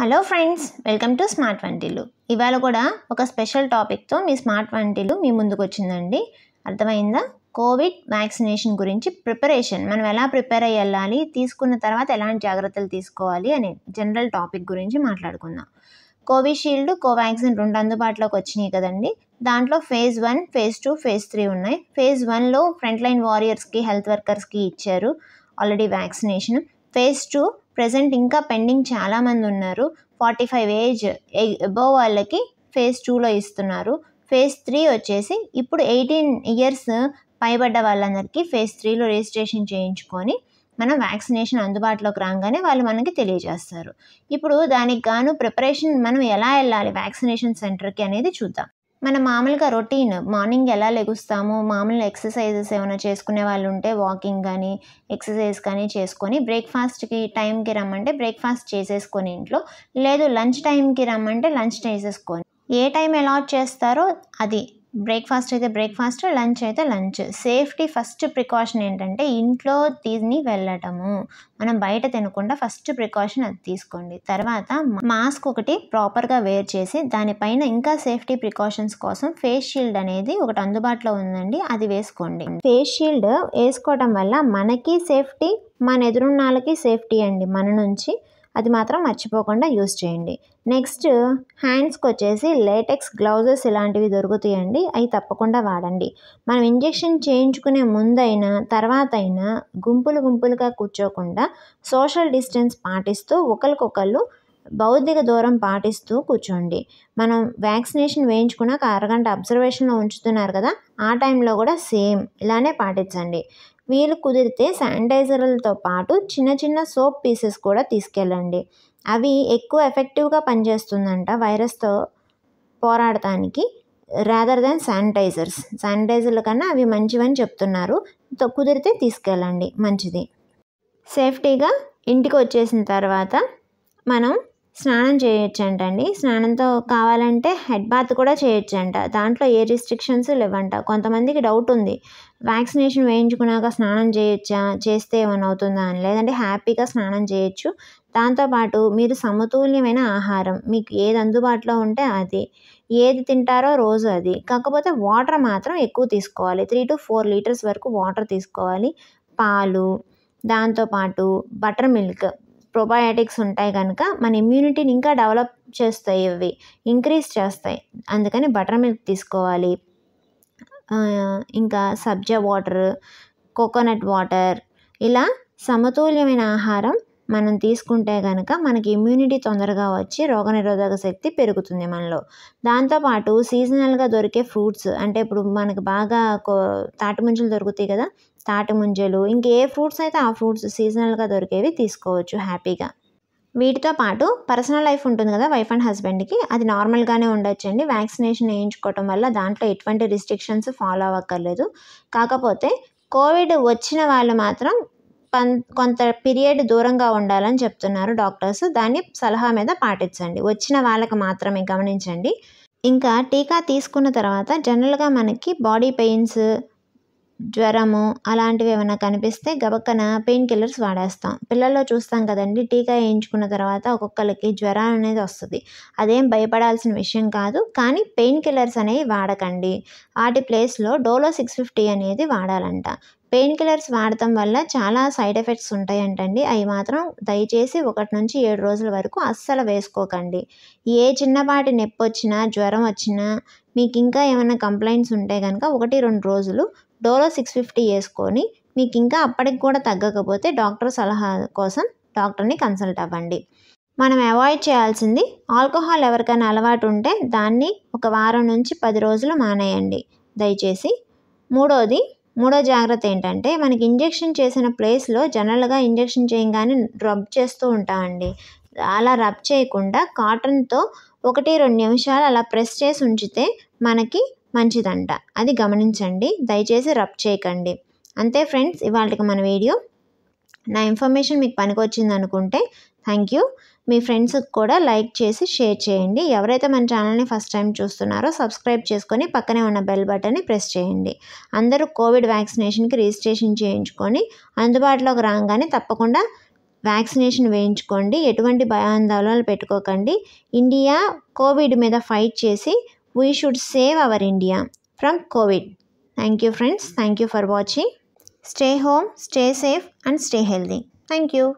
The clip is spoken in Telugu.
hello friends welcome to smart వంటిలు ఇవాళ కూడా ఒక స్పెషల్ టాపిక్తో మీ స్మార్ట్ వంటిలు మీ ముందుకు వచ్చిందండి అర్థమైందా కోవిడ్ వ్యాక్సినేషన్ గురించి ప్రిపరేషన్ మనం ఎలా ప్రిపేర్ అయ్యి తీసుకున్న తర్వాత ఎలాంటి జాగ్రత్తలు తీసుకోవాలి అనే జనరల్ టాపిక్ గురించి మాట్లాడుకుందాం కోవిషీల్డ్ కోవాక్సిన్ రెండు అందుబాటులోకి వచ్చినాయి కదండి దాంట్లో phase one phase two phase three ఉన్నాయి ఫేజ్ వన్లో ఫ్రంట్ లైన్ వారియర్స్కి హెల్త్ వర్కర్స్కి ఇచ్చారు already vaccination phase two present ఇంకా పెండింగ్ చాలామంది ఉన్నారు ఫార్టీ ఫైవ్ ఏజ్ ఎబో వాళ్ళకి ఫేజ్ టూలో ఇస్తున్నారు ఫేజ్ త్రీ వచ్చేసి ఇప్పుడు ఎయిటీన్ ఇయర్స్ పైబడ్డ వాళ్ళందరికీ ఫేజ్ త్రీలో రిజిస్ట్రేషన్ చేయించుకొని మనం వ్యాక్సినేషన్ అందుబాటులోకి రాగానే వాళ్ళు మనకి తెలియజేస్తారు ఇప్పుడు దానికి గాను ప్రిపరేషన్ మనం ఎలా వెళ్ళాలి వ్యాక్సినేషన్ సెంటర్కి అనేది చూద్దాం మన మామూలుగా రొటీన్ మార్నింగ్ ఎలా లెగుస్తాము మామూలు ఎక్సర్సైజెస్ ఏమైనా చేసుకునే వాళ్ళు ఉంటే వాకింగ్ కానీ ఎక్సర్సైజ్ కానీ చేసుకొని బ్రేక్ఫాస్ట్కి టైంకి రమ్మంటే బ్రేక్ఫాస్ట్ చేసేసుకొని ఇంట్లో లేదు లంచ్ టైంకి రమ్మంటే లంచ్ చేసేసుకొని ఏ టైం అలాట్ చేస్తారో అది బ్రేక్ఫాస్ట్ అయితే బ్రేక్ఫాస్ట్ లంచ్ అయితే లంచ్ సేఫ్టీ ఫస్ట్ ప్రికాషన్ ఏంటంటే ఇంట్లో తీసుకుని వెళ్ళటము మనం బయట తినకుండా ఫస్ట్ ప్రికాషన్ అది తీసుకోండి తర్వాత మాస్క్ ఒకటి ప్రాపర్గా వేర్ చేసి దానిపైన ఇంకా సేఫ్టీ ప్రికాషన్స్ కోసం ఫేస్ షీల్డ్ అనేది ఒకటి అందుబాటులో ఉందండి అది వేసుకోండి ఫేస్ షీల్డ్ వేసుకోవడం వల్ల మనకి సేఫ్టీ మన ఎదురున్నాళ్ళకి సేఫ్టీ అండి మన నుంచి అది మాత్రం మర్చిపోకుండా యూస్ చేయండి నెక్స్ట్ హ్యాండ్స్కి వచ్చేసి లేటెక్స్ గ్లౌజెస్ ఇలాంటివి దొరుకుతాయండి అవి తప్పకుండా వాడండి మనం ఇంజెక్షన్ చేయించుకునే ముందైనా తర్వాత అయినా గుంపులు గుంపులుగా కూర్చోకుండా సోషల్ డిస్టెన్స్ పాటిస్తూ ఒకరికొకళ్ళు భౌతిక దూరం పాటిస్తూ కూర్చోండి మనం వ్యాక్సినేషన్ వేయించుకున్నాక అరగంట అబ్జర్వేషన్లో ఉంచుతున్నారు కదా ఆ టైంలో కూడా సేమ్ ఇలానే పాటించండి వీలు కుదిరితే శానిటైజర్లతో పాటు చిన్న చిన్న సోప్ పీసెస్ కూడా తీసుకెళ్ళండి అవి ఎక్కువ ఎఫెక్టివ్గా పనిచేస్తుందంట వైరస్తో పోరాడటానికి రాదర్ దెన్ శానిటైజర్స్ శానిటైజర్ల కన్నా అవి మంచివని చెప్తున్నారు కుదిరితే తీసుకెళ్ళండి మంచిది సేఫ్టీగా ఇంటికి వచ్చేసిన తర్వాత మనం స్నానం చేయొచ్చంట అండి స్నానంతో కావాలంటే హెడ్ బాత్ కూడా చేయొచ్చంట దాంట్లో ఏ రిస్ట్రిక్షన్స్ లేవంట కొంతమందికి డౌట్ ఉంది వ్యాక్సినేషన్ వేయించుకున్నాక స్నానం చేయొచ్చా చేస్తే ఏమైనా అవుతుందా అని లేదంటే హ్యాపీగా స్నానం చేయొచ్చు దాంతోపాటు మీరు సమతుల్యమైన ఆహారం మీకు ఏది అందుబాటులో ఉంటే అది ఏది తింటారో రోజు అది కాకపోతే వాటర్ మాత్రం ఎక్కువ తీసుకోవాలి త్రీ టు ఫోర్ లీటర్స్ వరకు వాటర్ తీసుకోవాలి పాలు దాంతోపాటు బటర్ మిల్క్ ప్రొబయాటిక్స్ ఉంటాయి కనుక మన ఇమ్యూనిటీని ఇంకా డెవలప్ చేస్తాయి ఇవి ఇంక్రీజ్ చేస్తాయి అందుకని బటర్ మిల్క్ తీసుకోవాలి ఇంకా సబ్జా వాటర్ కోకోనట్ వాటర్ ఇలా సమతుల్యమైన ఆహారం మనం తీసుకుంటే కనుక మనకి ఇమ్యూనిటీ తొందరగా వచ్చి రోగనిరోధక శక్తి పెరుగుతుంది మనలో దాంతోపాటు సీజనల్గా దొరికే ఫ్రూట్స్ అంటే ఇప్పుడు మనకు బాగా తాటి ముంజలు దొరుకుతాయి కదా తాటి ముంజలు ఇంకే ఫ్రూట్స్ అయితే ఆ ఫ్రూట్స్ సీజనల్గా దొరికేవి తీసుకోవచ్చు హ్యాపీగా వీటితో పాటు పర్సనల్ లైఫ్ ఉంటుంది కదా వైఫ్ అండ్ హస్బెండ్కి అది నార్మల్గానే ఉండొచ్చండి వ్యాక్సినేషన్ వేయించుకోవటం వల్ల దాంట్లో ఎటువంటి రిస్ట్రిక్షన్స్ ఫాలో అవ్వక్కర్లేదు కాకపోతే కోవిడ్ వచ్చిన వాళ్ళు మాత్రం కొంత పీరియడ్ దూరంగా ఉండాలని చెప్తున్నారు డాక్టర్స్ దాన్ని సలహా మీద పాటించండి వచ్చిన వాళ్ళకి మాత్రమే గమనించండి ఇంకా టీకా తీసుకున్న తర్వాత జనరల్గా మనకి బాడీ పెయిన్స్ జ్వరము అలాంటివి ఏమైనా కనిపిస్తే గబక్కన పెయిన్ కిల్లర్స్ వాడేస్తాం పిల్లల్లో చూస్తాం కదండి టీకా వేయించుకున్న తర్వాత ఒక్కొక్కరికి జ్వరం అనేది వస్తుంది అదేం భయపడాల్సిన విషయం కాదు కానీ పెయిన్ కిల్లర్స్ అనేవి వాడకండి వాటి ప్లేస్లో డోలో సిక్స్ ఫిఫ్టీ అనేది వాడాలంట పెయిన్ కిల్లర్స్ వాడటం వల్ల చాలా సైడ్ ఎఫెక్ట్స్ ఉంటాయంటండి అవి మాత్రం దయచేసి ఒకటి నుంచి ఏడు రోజుల వరకు అస్సలు వేసుకోకండి ఏ చిన్నపాటి నొప్పి వచ్చినా జ్వరం వచ్చినా మీకు ఇంకా ఏమైనా కంప్లైంట్స్ ఉంటే కనుక ఒకటి రెండు రోజులు డోలో సిక్స్ ఫిఫ్టీ వేసుకొని మీకు ఇంకా అప్పటికి కూడా తగ్గకపోతే డాక్టర్ సలహా కోసం డాక్టర్ని కన్సల్ట్ అవ్వండి మనం అవాయిడ్ చేయాల్సింది ఆల్కహాల్ ఎవరికైనా అలవాటు ఉంటే దాన్ని ఒక వారం నుంచి పది రోజులు మానేయండి దయచేసి మూడోది మూడో జాగ్రత్త ఏంటంటే మనకి ఇంజెక్షన్ చేసిన ప్లేస్లో జనరల్గా ఇంజెక్షన్ చేయగానే రబ్ చేస్తూ ఉంటామండి అలా రబ్ చేయకుండా కాటన్తో ఒకటి రెండు నిమిషాలు అలా ప్రెస్ చేసి ఉంచితే మనకి మంచిదంట అది గమనించండి దయచేసి రబ్ చేయకండి అంతే ఫ్రెండ్స్ ఇవాళకి మన వీడియో నా ఇన్ఫర్మేషన్ మీకు పనికి వచ్చింది అనుకుంటే థ్యాంక్ యూ మీ ఫ్రెండ్స్కి కూడా లైక్ చేసి షేర్ చేయండి ఎవరైతే మన ఛానల్ని ఫస్ట్ టైం చూస్తున్నారో సబ్స్క్రైబ్ చేసుకొని పక్కనే ఉన్న బెల్ బటన్ని ప్రెస్ చేయండి అందరూ కోవిడ్ వ్యాక్సినేషన్కి రిజిస్ట్రేషన్ చేయించుకొని అందుబాటులోకి రాగానే తప్పకుండా వ్యాక్సినేషన్ వేయించుకోండి ఎటువంటి భయాందోళనలు పెట్టుకోకండి ఇండియా కోవిడ్ మీద ఫైట్ చేసి we should save our India from covid thank you friends thank you for watching stay home stay safe and stay healthy thank you